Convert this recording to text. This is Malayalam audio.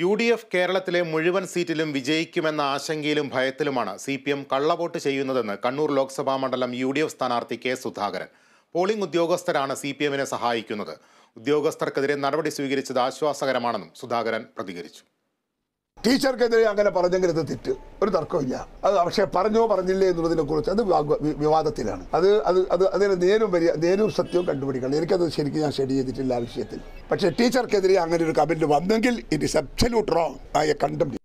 യു ഡി എഫ് കേരളത്തിലെ മുഴുവൻ സീറ്റിലും വിജയിക്കുമെന്ന ആശങ്കയിലും ഭയത്തിലുമാണ് സി പി എം കള്ളവോട്ട് ചെയ്യുന്നതെന്ന് കണ്ണൂർ ലോക്സഭാ മണ്ഡലം യു ഡി എഫ് സ്ഥാനാർത്ഥി കെ സുധാകരൻ പോളിംഗ് ഉദ്യോഗസ്ഥരാണ് സി പി എമ്മിനെ സഹായിക്കുന്നത് ഉദ്യോഗസ്ഥർക്കെതിരെ നടപടി സ്വീകരിച്ചത് ആശ്വാസകരമാണെന്നും സുധാകരൻ പ്രതികരിച്ചു ടീച്ചർക്കെതിരെ അങ്ങനെ പറഞ്ഞെങ്കിൽ അത് തെറ്റ് ഒരു തർക്കമില്ല അത് പക്ഷേ പറഞ്ഞോ പറഞ്ഞില്ലേ എന്നുള്ളതിനെ കുറിച്ച് അത് വിവാദത്തിലാണ് അത് അത് അത് അതിന് നേരും വരിക നേരും സത്യവും കണ്ടുപിടിക്കണം എനിക്കത് ശരിക്കും ഞാൻ ഷെഡി ചെയ്തിട്ടില്ല ആ വിഷയത്തിൽ പക്ഷേ ടീച്ചർക്കെതിരെ അങ്ങനെ ഒരു കമൻറ്റ് വന്നെങ്കിൽ ഇറ്റ് ഇസ് അബ്സല്യൂട്ട് റോങ് ആയ കണ്ടം